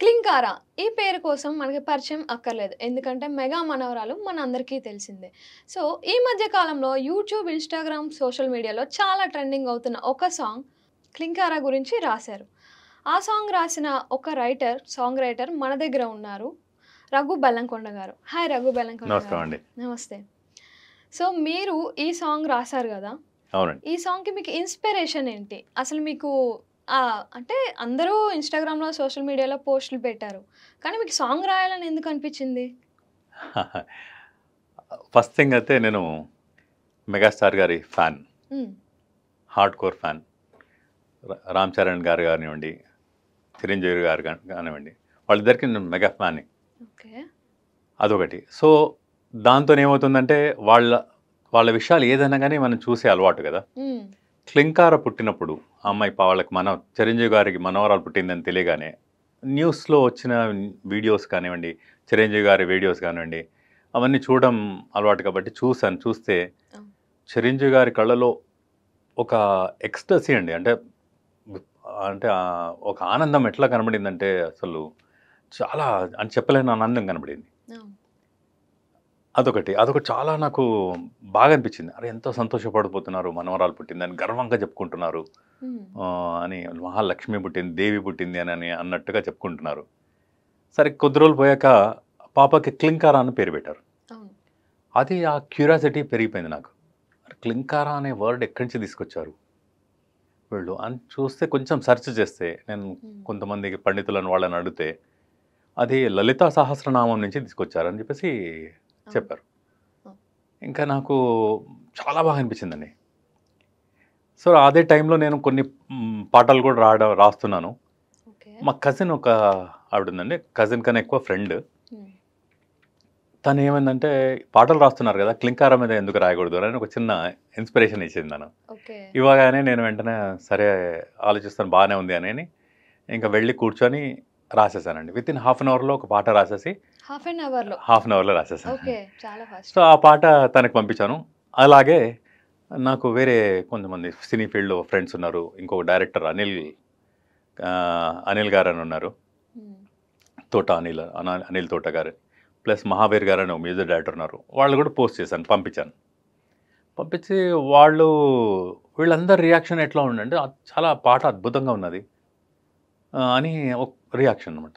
క్లింకారా ఈ పేరు కోసం మనకి పరిచయం అక్కర్లేదు ఎందుకంటే మెగా మనవరాలు మన అందరికీ తెలిసిందే సో ఈ మధ్య కాలంలో యూట్యూబ్ ఇన్స్టాగ్రామ్ సోషల్ మీడియాలో చాలా ట్రెండింగ్ అవుతున్న ఒక సాంగ్ క్లింకారా గురించి రాశారు ఆ సాంగ్ రాసిన ఒక రైటర్ సాంగ్ రైటర్ మన దగ్గర ఉన్నారు రఘు బెల్లంకొండ గారు హాయ్ రఘు బెల్లంకొండ గారు నమస్తే సో మీరు ఈ సాంగ్ రాశారు కదా ఈ సాంగ్కి మీకు ఇన్స్పిరేషన్ ఏంటి అసలు మీకు అంటే అందరూ ఇన్స్టాగ్రామ్లో సోషల్ మీడియాలో పోస్టులు పెట్టారు కానీ మీకు సాంగ్ రాయాలని ఎందుకు అనిపించింది ఫస్ట్ థింగ్ అయితే నేను మెగాస్టార్ గారి fan hardcore fan Ram Charan గారు కానివ్వండి చిరంజీవి గారు కానివ్వండి వాళ్ళిద్దరికి నేను మెగా ఫ్యాన్ అదొకటి సో దాంతో ఏమవుతుందంటే వాళ్ళ వాళ్ళ విషయాలు ఏదైనా కానీ మనం చూసే అలవాటు కదా క్లింకార పుట్టినప్పుడు అమ్మాయి పావాళ్ళకి మన చిరంజీవి గారికి మనవరాలు పుట్టిందని తెలియగానే న్యూస్లో వచ్చిన వీడియోస్ కానివ్వండి చిరంజీవి గారి వీడియోస్ కానివ్వండి అవన్నీ చూడడం అలవాటు కాబట్టి చూశాను చూస్తే చిరంజీవి గారి కళ్ళలో ఒక ఎక్స్టసీ అండి అంటే అంటే ఒక ఆనందం ఎట్లా కనబడిందంటే అసలు చాలా అని చెప్పలేని ఆనందం కనబడింది అదొకటి అదొకటి చాలా నాకు బాగా అనిపించింది అరే ఎంతో సంతోషపడిపోతున్నారు మనవరాలు పుట్టిందని గర్వంగా చెప్పుకుంటున్నారు అని మహాలక్ష్మి పుట్టింది దేవి పుట్టింది అని అన్నట్టుగా చెప్పుకుంటున్నారు సరే కొద్ది రోజులు పోయాక పాపకి క్లింకారా అని పేరు పెట్టారు అది ఆ క్యూరియాసిటీ పెరిగిపోయింది నాకు క్లింకారా అనే వర్డ్ ఎక్కడి నుంచి తీసుకొచ్చారు వీళ్ళు అని చూస్తే కొంచెం సెర్చ్ చేస్తే నేను కొంతమంది పండితులను వాళ్ళని అడిగితే అది లలితా సహస్రనామం నుంచి తీసుకొచ్చారని చెప్పేసి చెప్పారు ఇంకా నాకు చాలా బాగా అనిపించిందండి సో అదే టైంలో నేను కొన్ని పాటలు కూడా రాడ రాస్తున్నాను మా కజిన్ ఒక ఆవిడ ఉందండి కజిన్ కన్నా ఎక్కువ ఫ్రెండ్ తను ఏమైందంటే పాటలు రాస్తున్నారు కదా క్లింకార మీద ఎందుకు రాయకూడదు అని ఒక చిన్న ఇన్స్పిరేషన్ ఇచ్చింది తను ఇవ్వగానే నేను వెంటనే సరే ఆలోచిస్తాను బాగానే ఉంది అని ఇంకా వెళ్ళి కూర్చొని రాసేసానండి విత్ ఇన్ హాఫ్ అన్ అవర్లో ఒక పాట రాసేసి హాఫ్ అన్ అవర్లో హాఫ్ అన్ అవర్లో రాసేసాను ఓకే చాలా ఫాస్ట్ సో ఆ పాట తనకు పంపించాను అలాగే నాకు వేరే కొంతమంది సినీ ఫీల్డ్లో ఫ్రెండ్స్ ఉన్నారు ఇంకో డైరెక్టర్ అనిల్ అనిల్ గారు అని ఉన్నారు hmm. తోట అనిల్ అనిల్ తోట గారు ప్లస్ మహావీర్ గారు అని మ్యూజిక్ డైరెక్టర్ ఉన్నారు వాళ్ళు కూడా పోస్ట్ చేశాను పంపించాను పంపించి వాళ్ళు వీళ్ళందరి రియాక్షన్ ఎట్లా ఉండండి చాలా పాట అద్భుతంగా ఉన్నది అని ఒక రియాక్షన్ అనమాట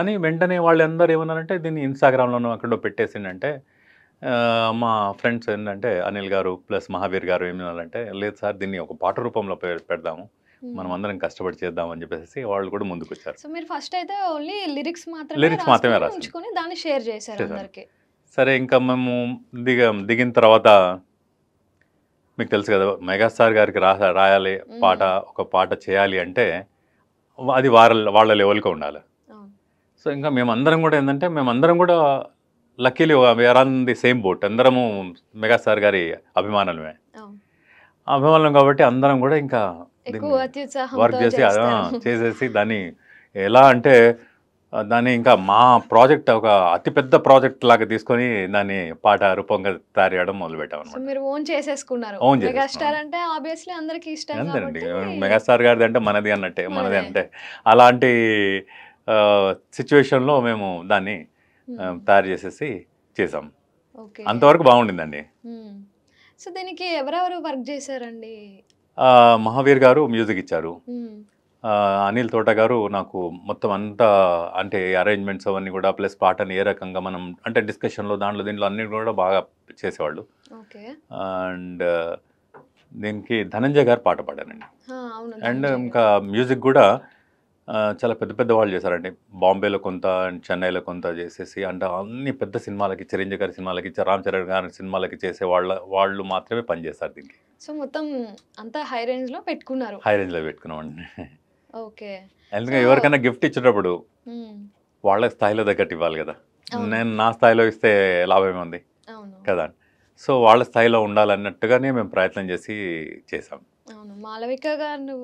అని వెంటనే వాళ్ళు అందరూ ఏమన్నారంటే దీన్ని ఇన్స్టాగ్రామ్లోనూ అక్కడో పెట్టేసిందంటే మా ఫ్రెండ్స్ ఏంటంటే అనిల్ గారు ప్లస్ మహావీర్ గారు ఏమన్నారంటే లేదు సార్ దీన్ని ఒక పాట రూపంలో పెడదాము మనం అందరం కష్టపడి చేద్దాం అని చెప్పేసి వాళ్ళు కూడా ముందుకు వచ్చారు సో మీరు ఫస్ట్ అయితే ఓన్లీ లిరిక్స్ మాత్రమే లిరిక్స్ మాత్రమే రాసుకొని దాన్ని షేర్ చేశారు అందరికి సరే ఇంకా మేము దిగం దిగిన తర్వాత మీకు తెలుసు కదా మెగాస్టార్ గారికి రా రాయాలి పాట ఒక పాట చేయాలి అంటే అది వాళ్ళ వాళ్ళ లెవెల్కి ఉండాలి సో ఇంకా మేమందరం కూడా ఏంటంటే మేమందరం కూడా luckily we're on the same boat అందరము మెగాస్టార్ గారి అభిమానులమే అభిమానం కాబట్టి అందరం కూడా ఇంకా వర్క్ చేసి చేసేసి దాన్ని ఎలా అంటే దాన్ని ఇంకా మా ప్రాజెక్ట్ ఒక అతిపెద్ద ప్రాజెక్ట్ లాగా తీసుకొని దాన్ని పాట రూపంగా తయారు మొదలు పెట్టాము మీరు ఓన్ మెగాస్టార్ గారిది అంటే మనది అన్నట్టే మనది అంటే అలాంటి సిచ్యువేషన్లో మేము దాన్ని hmm. తయారు చేసేసి చేసాం అంతవరకు బాగుండిందండి hmm. సో దీనికి ఎవరెవరు వర్క్ చేశారండి మహావీర్ గారు మ్యూజిక్ ఇచ్చారు hmm. అనిల్ తోట గారు నాకు మొత్తం అంతా అంటే అరేంజ్మెంట్స్ అవన్నీ కూడా ప్లస్ పాటని ఏ రకంగా మనం అంటే డిస్కషన్లో దాంట్లో దీంట్లో అన్ని కూడా బాగా చేసేవాళ్ళు అండ్ దీనికి ధనంజయ్ గారు పాట పాడారండి అండ్ ఇంకా మ్యూజిక్ కూడా చాలా పెద్ద పెద్ద వాళ్ళు చేశారండి బాంబేలో కొంత అండ్ చెన్నైలో కొంత చేసేసి అంటే అన్ని పెద్ద సినిమాలకి చిరంజీవి గారి సినిమాలకి రామ్ చరణ్ గారి సినిమాలకి చేసే వాళ్ళ వాళ్ళు మాత్రమే పనిచేస్తారు దీనికి సో మొత్తం అంతా హై రేంజ్లో పెట్టుకున్నారు హై రేంజ్లో పెట్టుకున్నామండి ఓకే ఎందుకంటే ఎవరికైనా గిఫ్ట్ ఇచ్చేటప్పుడు వాళ్ళ స్థాయిలో తగ్గట్టు ఇవ్వాలి కదా నేను నా స్థాయిలో ఇస్తే లాభం ఉంది కదా సో వాళ్ళ స్థాయిలో ఉండాలన్నట్టుగానే మేము ప్రయత్నం చేసి చేసాం అవును మాలవిక గారు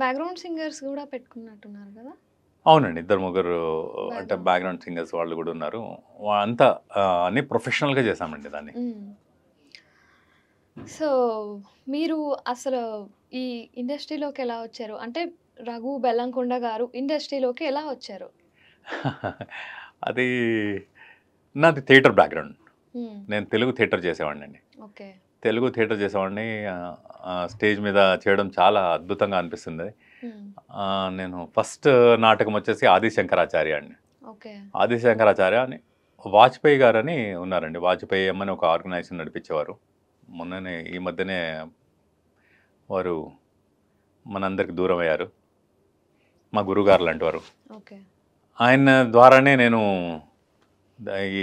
బ్యాక్గ్రౌండ్ సింగర్స్ కూడా పెట్టుకున్నట్టున్నారు కదా అవునండి ఇద్దరు ముగ్గురు అంటే బ్యాక్గ్రౌండ్ సింగర్స్ వాళ్ళు కూడా ఉన్నారు అంతా అన్ని ప్రొఫెషనల్గా చేశామండి దాన్ని సో మీరు అసలు ఈ ఇండస్ట్రీలోకి ఎలా వచ్చారు అంటే రఘు బెల్లంకొండ గారు ఇండస్ట్రీలోకి ఎలా వచ్చారు అది నాది థియేటర్ బ్యాక్గ్రౌండ్ నేను తెలుగు థియేటర్ చేసేవాడిని అండి ఓకే తెలుగు థియేటర్ చేసేవాడిని స్టేజ్ మీద చేయడం చాలా అద్భుతంగా అనిపిస్తుంది నేను ఫస్ట్ నాటకం వచ్చేసి ఆది శంకరాచార్య అండి ఆది శంకరాచార్య అని వాజ్పేయి గారు అని ఉన్నారండి వాజ్పేయి అమ్మని ఒక ఆర్గనైజేషన్ నడిపించేవారు మొన్ననే ఈ మధ్యనే వారు మనందరికి దూరం అయ్యారు మా గురుగారు లాంటి వారు ఆయన ద్వారానే నేను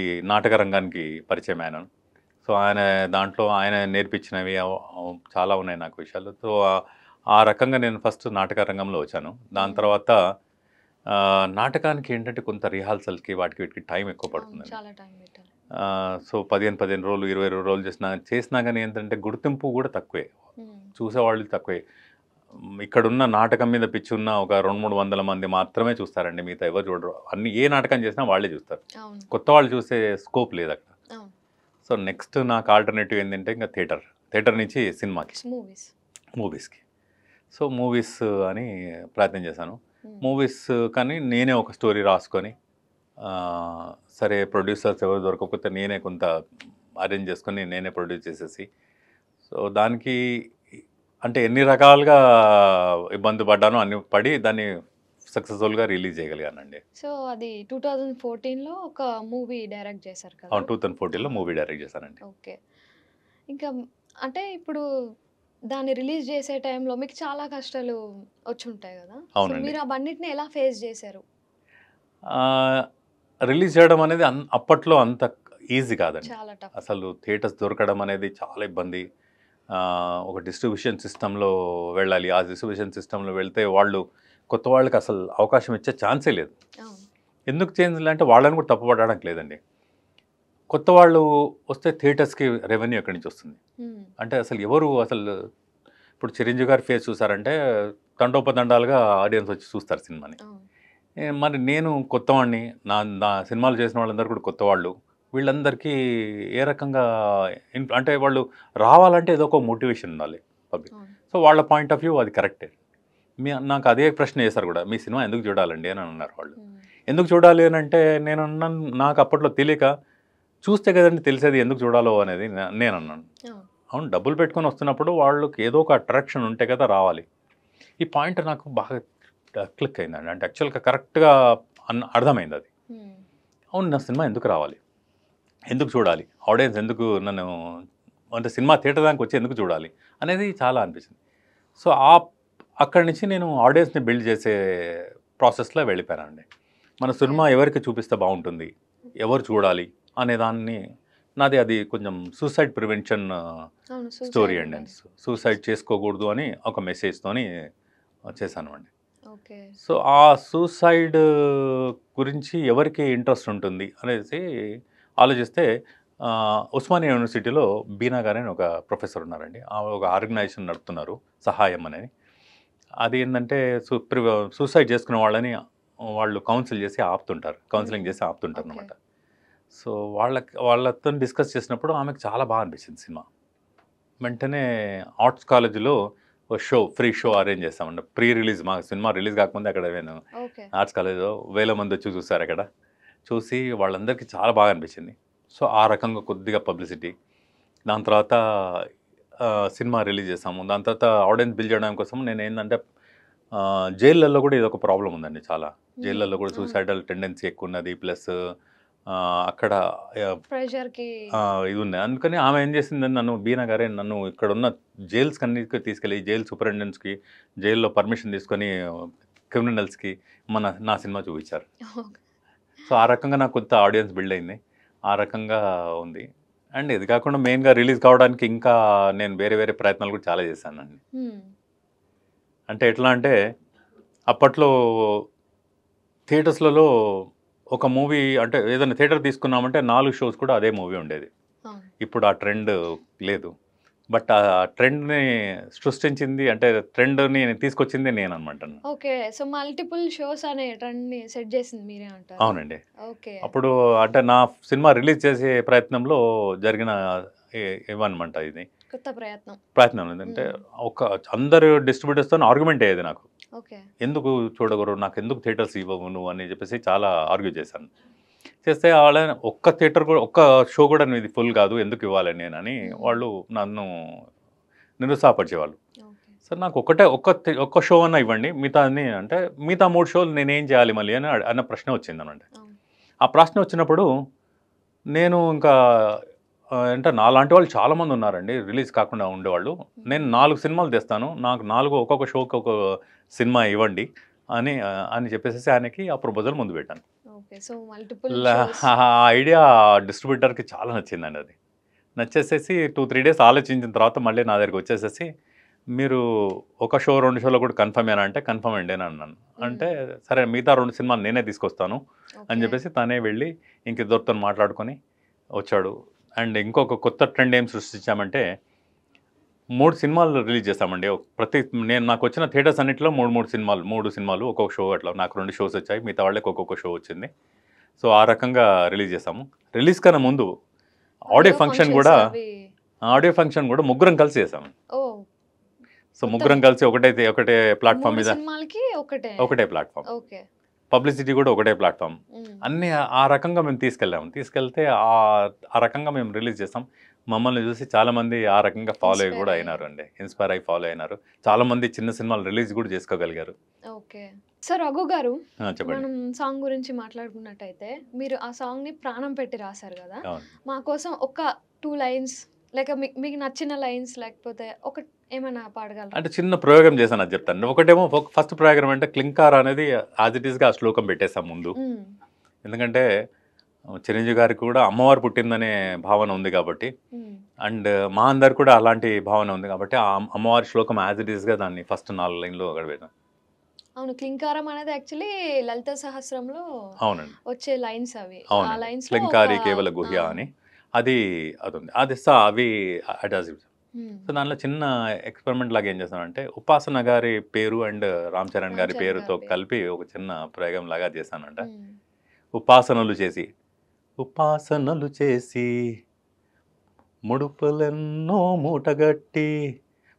ఈ నాటక రంగానికి పరిచయం అయినాను సో ఆయన దాంట్లో ఆయన నేర్పించినవి చాలా ఉన్నాయి నాకు విషయాలు సో ఆ రకంగా నేను ఫస్ట్ నాటక రంగంలో వచ్చాను దాని తర్వాత నాటకానికి ఏంటంటే కొంత రిహార్సల్కి వాటికి వీటికి టైం ఎక్కువ పడుతుంది సో పదిహేను పదిహేను రోజులు ఇరవై ఇరవై రోజులు చేసినా చేసినా కానీ ఏంటంటే గుర్తింపు కూడా తక్కువే చూసేవాళ్ళు తక్కువే ఇక్కడున్న నాటకం మీద పిచ్చి ఉన్న ఒక రెండు మూడు వందల మంది మాత్రమే చూస్తారండి మిగతా ఎవరు చూడరు అన్ని ఏ నాటకం చేసినా వాళ్ళే చూస్తారు కొత్త వాళ్ళు చూసే స్కోప్ లేదు అక్కడ సో నెక్స్ట్ నాకు ఆల్టర్నేటివ్ ఏంటంటే ఇంకా థియేటర్ థియేటర్ నుంచి సినిమాకి మూవీస్ మూవీస్కి సో మూవీస్ అని ప్రయత్నం చేశాను hmm. మూవీస్ కానీ నేనే ఒక స్టోరీ రాసుకొని సరే ప్రొడ్యూసర్స్ ఎవరు దొరకకపోతే నేనే కొంత అరేంజ్ చేసుకొని నేనే ప్రొడ్యూస్ చేసేసి సో దానికి అంటే ఎన్ని రకాలుగా ఇబ్బంది పడ్డానో అన్ని పడి దాన్ని గా రిలీజ్ చేయగలిగానండి సో అది టూ థౌజండ్ ఫోర్టీన్లో ఒక మూవీ డైరెక్ట్ చేశారు కదా టూ థౌజండ్ ఫోర్టీన్లో మూవీ డైరెక్ట్ చేశానండి ఓకే ఇంకా అంటే ఇప్పుడు దాన్ని రిలీజ్ చేసే టైంలో మీకు చాలా కష్టాలు వచ్చి ఉంటాయి కదా మీరు అవన్నిటిని ఎలా ఫేస్ చేశారు రిలీజ్ చేయడం అనేది అప్పట్లో అంత ఈజీ కాదండి అసలు థియేటర్స్ దొరకడం అనేది చాలా ఇబ్బంది ఒక డిస్ట్రిబ్యూషన్ సిస్టంలో వెళ్ళాలి ఆ డిస్ట్రిబ్యూషన్ సిస్టంలో వెళ్తే వాళ్ళు కొత్త వాళ్ళకి అసలు అవకాశం ఇచ్చే ఛాన్సే లేదు ఎందుకు చేంజ్ లేదంటే వాళ్ళని కూడా తప్పుపడడానికి లేదండి కొత్త వాళ్ళు వస్తే థియేటర్స్కి రెవెన్యూ ఎక్కడి నుంచి వస్తుంది అంటే అసలు ఎవరు అసలు ఇప్పుడు చిరంజీవి గారి ఫేస్ చూసారంటే తండోపదండాలుగా ఆడియన్స్ వచ్చి చూస్తారు సినిమాని మరి నేను కొత్తవాడిని నా నా సినిమాలు చేసిన వాళ్ళందరూ కూడా కొత్తవాళ్ళు వీళ్ళందరికీ ఏ రకంగా అంటే వాళ్ళు రావాలంటే ఏదో ఒక మోటివేషన్ ఉండాలి పబ్లిక్ సో వాళ్ళ పాయింట్ ఆఫ్ వ్యూ అది కరెక్టే మీ నాకు అదే ప్రశ్న వేశారు కూడా మీ సినిమా ఎందుకు చూడాలండి అని అన్నారు వాళ్ళు ఎందుకు చూడాలి అని అంటే నేను అన్నాను నాకు అప్పట్లో తెలియక చూస్తే కదండి తెలిసేది ఎందుకు చూడాలో అనేది నేను అన్నాను అవును డబ్బులు పెట్టుకొని వస్తున్నప్పుడు వాళ్ళకి ఏదో ఒక అట్రాక్షన్ ఉంటే కదా రావాలి ఈ పాయింట్ నాకు బాగా క్లిక్ అయిందండి అంటే యాక్చువల్గా కరెక్ట్గా అన్న అర్థమైంది అది అవును నా సినిమా ఎందుకు రావాలి ఎందుకు చూడాలి ఆడియన్స్ ఎందుకు నన్ను అంటే సినిమా థియేటర్ దానికి వచ్చి ఎందుకు చూడాలి అనేది చాలా అనిపించింది సో ఆ అక్కడి నుంచి నేను ఆడియన్స్ని బిల్డ్ చేసే ప్రాసెస్లో వెళ్ళిపోయానండి మన సినిమా ఎవరికి చూపిస్తే బాగుంటుంది ఎవరు చూడాలి అనే దాన్ని నాది అది కొంచెం సూసైడ్ ప్రివెన్షన్ స్టోరీ అండి సూసైడ్ చేసుకోకూడదు అని ఒక మెసేజ్తోని uh, చేశాను అండి సో ఆ సూసైడ్ గురించి ఎవరికి ఇంట్రెస్ట్ ఉంటుంది అనేసి ఆలోచిస్తే uh, ఉస్మానియా యూనివర్సిటీలో బీనా గారని ఒక ప్రొఫెసర్ ఉన్నారండి ఒక ఆర్గనైజేషన్ నడుపుతున్నారు సహాయం అనేది అది ఏంటంటే సూసైడ్ చేసుకున్న వాళ్ళని వాళ్ళు కౌన్సిల్ చేసి ఆపుతుంటారు కౌన్సిలింగ్ చేసి ఆపుతుంటారు అనమాట సో వాళ్ళకి వాళ్ళతో డిస్కస్ చేసినప్పుడు ఆమెకు చాలా బాగా అనిపించింది సినిమా వెంటనే ఆర్ట్స్ కాలేజీలో ఓ షో ఫ్రీ షో అరేంజ్ చేస్తామండి ప్రీ రిలీజ్ మా సినిమా రిలీజ్ కాకముందే అక్కడ నేను ఆర్ట్స్ కాలేజీలో వేల మంది వచ్చి చూసారు అక్కడ చూసి వాళ్ళందరికీ చాలా బాగా అనిపించింది సో ఆ రకంగా కొద్దిగా పబ్లిసిటీ దాని తర్వాత సినిమా రిలీజ్ చేసాము దాని తర్వాత ఆడియన్స్ బిల్డ్ చేయడం కోసం నేను ఏంటంటే జైళ్ళల్లో కూడా ఇదొక ప్రాబ్లం ఉందండి చాలా జైళ్ళల్లో కూడా సూసైడల్ టెండెన్సీ ఎక్కువ ఉన్నది ప్లస్ అక్కడ ఇది ఉంది అందుకని ఆమె ఏం చేసిందని నన్ను బీనా గారే నన్ను ఇక్కడ ఉన్న జైల్స్ అన్నిటికి తీసుకెళ్ళి జైలు సూపరింటెండెంట్స్కి జైల్లో పర్మిషన్ తీసుకొని క్రిమినల్స్కి మన నా సినిమా చూపించారు సో ఆ రకంగా నాకు కొంత ఆడియన్స్ బిల్డ్ అయింది ఆ రకంగా ఉంది అండ్ ఇది కాకుండా మెయిన్గా రిలీజ్ కావడానికి ఇంకా నేను వేరే వేరే ప్రయత్నాలు కూడా చాలా చేశానండి అంటే ఎట్లా అంటే అప్పట్లో థియేటర్స్లలో ఒక మూవీ అంటే ఏదైనా థియేటర్ తీసుకున్నామంటే నాలుగు షోస్ కూడా అదే మూవీ ఉండేది ఇప్పుడు ఆ ట్రెండ్ లేదు బట్ ఆ ట్రెండ్ని సృష్టించింది అంటే ట్రెండ్ని తీసుకొచ్చింది నేను అనమాట ఓకే సో మల్టిపుల్ షోస్ అనే ట్రెండ్ని సెట్ చేసింది మీరే అంటారు అవునండి ఓకే అప్పుడు అంటే నా సినిమా రిలీజ్ చేసే ప్రయత్నంలో జరిగిన ఇవ్వనమాట ఇది కొత్త ప్రయత్నం ప్రయత్నం ఏంటంటే ఒక అందరు డిస్ట్రిబ్యూటర్స్తో ఆర్గ్యుమెంట్ అయ్యేది నాకు ఎందుకు చూడగరు నాకు ఎందుకు థియేటర్స్ ఇవ్వవు నువ్వు అని చెప్పేసి చాలా ఆర్గ్యూ చేశాను చేస్తే వాళ్ళ ఒక్క థియేటర్ కూడా ఒక్క షో కూడా ఇది ఫుల్ కాదు ఎందుకు ఇవ్వాలి నేనని వాళ్ళు నన్ను నిరుత్సాహపరిచేవాళ్ళు సార్ నాకు ఒకటే ఒక్క ఒక్క షో అన్న ఇవ్వండి మిగతా అన్ని అంటే మిగతా మూడు షోలు నేనేం చేయాలి మళ్ళీ అని అన్న ప్రశ్న వచ్చింది అనంటే ఆ ప్రశ్న వచ్చినప్పుడు నేను ఇంకా అంటే నాలాంటి వాళ్ళు చాలామంది ఉన్నారండి రిలీజ్ కాకుండా ఉండేవాళ్ళు నేను నాలుగు సినిమాలు తెస్తాను నాకు నాలుగు ఒక్కొక్క షోకి ఒక సినిమా ఇవ్వండి అని అని చెప్పేసి ఆయనకి ఆ ప్రపోజల్ ముందు పెట్టాను ఐడియా డిస్ట్రిబ్యూటర్కి చాలా నచ్చిందండి అది నచ్చేసేసి టూ త్రీ డేస్ ఆలోచించిన తర్వాత మళ్ళీ నా దగ్గరికి వచ్చేసేసి మీరు ఒక షో రెండు షోలో కూడా కన్ఫర్మ్ అయినా అంటే కన్ఫర్మ్ అండి అని అన్నాను అంటే సరే మిగతా రెండు సినిమాలు నేనే తీసుకొస్తాను అని చెప్పేసి తనే వెళ్ళి ఇంక ఇద్దరితో మాట్లాడుకొని వచ్చాడు అండ్ ఇంకొక కొత్త ట్రెండ్ ఏం సృష్టించామంటే మూడు సినిమాలు రిలీజ్ చేస్తామండి ప్రతి నేను నాకు వచ్చిన థియేటర్స్ అన్నింటిలో మూడు మూడు సినిమాలు మూడు సినిమాలు ఒక్కొక్క షో అట్లా నాకు రెండు షోస్ వచ్చాయి మిగతా వాళ్ళకి ఒక్కొక్క షో వచ్చింది సో ఆ రకంగా రిలీజ్ చేస్తాము రిలీజ్ కన్నా ముందు ఆడియో ఫంక్షన్ కూడా ఆడియో ఫంక్షన్ కూడా ముగ్గురం కలిసి చేసాము సో ముగ్గురం కలిసి ఒకటైతే ఒకటే ప్లాట్ఫామ్ మీద ఒకటే ప్లాట్ఫామ్ పబ్లిసిటీ కూడా ఒకటే ప్లాట్ఫామ్ అన్ని ఆ రకంగా మేము తీసుకెళ్ళాము తీసుకెళ్తే ఆ రకంగా మేము రిలీజ్ చేస్తాం మమ్మల్ని చూసి చాలామంది ఆ రకంగా ఫాలో అయ్యి కూడా అయినారు అండి ఇన్స్పైర్ అయ్యి ఫాలో అయినారు చాలామంది చిన్న సినిమాలు రిలీజ్ కూడా చేసుకోగలిగారు ఓకే సార్ రఘు గారు మనం సాంగ్ గురించి మాట్లాడుకున్నట్టయితే మీరు ఆ సాంగ్ ని ప్రాణం పెట్టి రాశారు కదా మా కోసం ఒక టూ లైన్స్ లేక మీకు నచ్చిన లైన్స్ లేకపోతే ఒక ఏమైనా పాడగలరు అంటే చిన్న ప్రయోగం చేశాను అది చెప్తాను ఒకటేమో ఫస్ట్ ప్రయోగం అంటే క్లింకార్ అనేది యాజ్ ఇట్ ఈస్గా ఆ శ్లోకం పెట్టేస్తాం ముందు ఎందుకంటే చిరంజీవి గారికి కూడా అమ్మవారు పుట్టిందనే భావన ఉంది కాబట్టి అండ్ మా అందరు కూడా అలాంటి భావన ఉంది కాబట్టి ఆ అమ్మవారి శ్లోకం యాజ్ ఇట్ ఈస్గా దాన్ని ఫస్ట్ నాలుగు లైన్లో గడిపేదాం అవును క్లింకారం అనేది యాక్చువల్లీ లలిత సహస్రంలో అవునండి వచ్చే లైన్స్ అవి లైన్స్ క్లింకారి కేవల గుహ్య అని అది అది ఉంది అది సా అవి అటాజ్ సో దానిలో చిన్న ఎక్స్పెరిమెంట్ లాగా ఏం చేస్తానంటే ఉపాసన గారి పేరు అండ్ రామ్ చరణ్ గారి పేరుతో కలిపి ఒక చిన్న ప్రయోగం లాగా చేశానంట ఉపాసనలు చేసి ఉపాసనలు చేసి ముడుపులెన్నో మూటగట్టి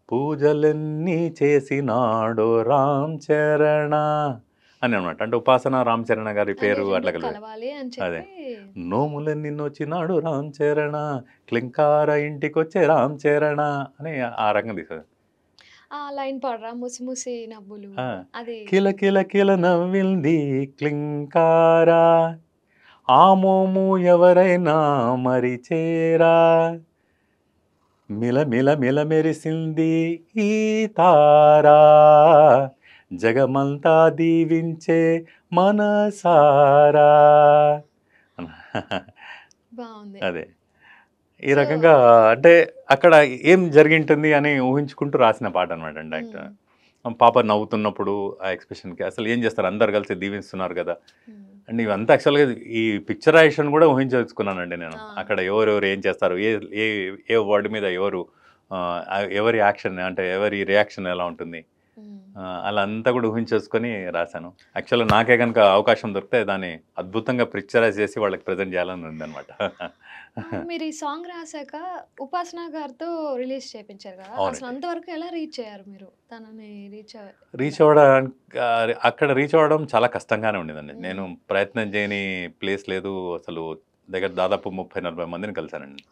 పూజలన్నీ చేసినాడు రామ్ చరణ అని అనమాట అంటే ఉపాసన రామ్ చరణ గారి పేరు అట్లా అదే నోములన్నీ నోచినాడు రామ్ చరణ క్లింకార ఇంటికి వచ్చే రామ్ చరణ అని ఆ రంగం తీసాడు లైన్ పాడరా ముసి ముసి నవ్వులు కిల కిల కిల నవ్వింది క్లింకారా ఆమోము ఎవరైనా మరిచేరా మిలమిల మిల మెరిసింది ఈ తారా జగమంతా దీవించే మనసారా అదే ఈ రకంగా అంటే అక్కడ ఏం జరిగింటుంది అని ఊహించుకుంటూ రాసిన పాట అనమాట అండి పాప నవ్వుతున్నప్పుడు ఆ ఎక్స్ప్రెషన్కి అసలు ఏం చేస్తారు అందరు కలిసి దీవిస్తున్నారు కదా అండ్ ఇవంతా యాక్చువల్గా ఈ పిక్చరైజేషన్ కూడా ఊహించుకున్నానండి నేను అక్కడ ఎవరెవరు ఏం చేస్తారు ఏ ఏ ఏ వర్డ్ మీద ఎవరు ఎవరి యాక్షన్ అంటే ఎవరి రియాక్షన్ ఎలా ఉంటుంది అలా అంతా కూడా ఊహించేసుకొని రాశాను యాక్చువల్గా నాకే కనుక అవకాశం దొరికితే దాన్ని అద్భుతంగా పిక్చరైజ్ చేసి వాళ్ళకి ప్రజెంట్ చేయాలని అనమాట మీరు ఈ సాంగ్ రాశాక ఉపాసన గారితో రిలీజ్ చేయించారు కదా అసలు అంతవరకు ఎలా రీచ్ అయ్యారు మీరు తనని రీచ్ రీచ్ అవ్వడానికి అక్కడ రీచ్ అవ్వడం చాలా కష్టంగానే ఉండేదండి నేను ప్రయత్నం చేయని ప్లేస్ లేదు అసలు దగ్గర దాదాపు ముప్పై నలభై మందిని కలిశానండి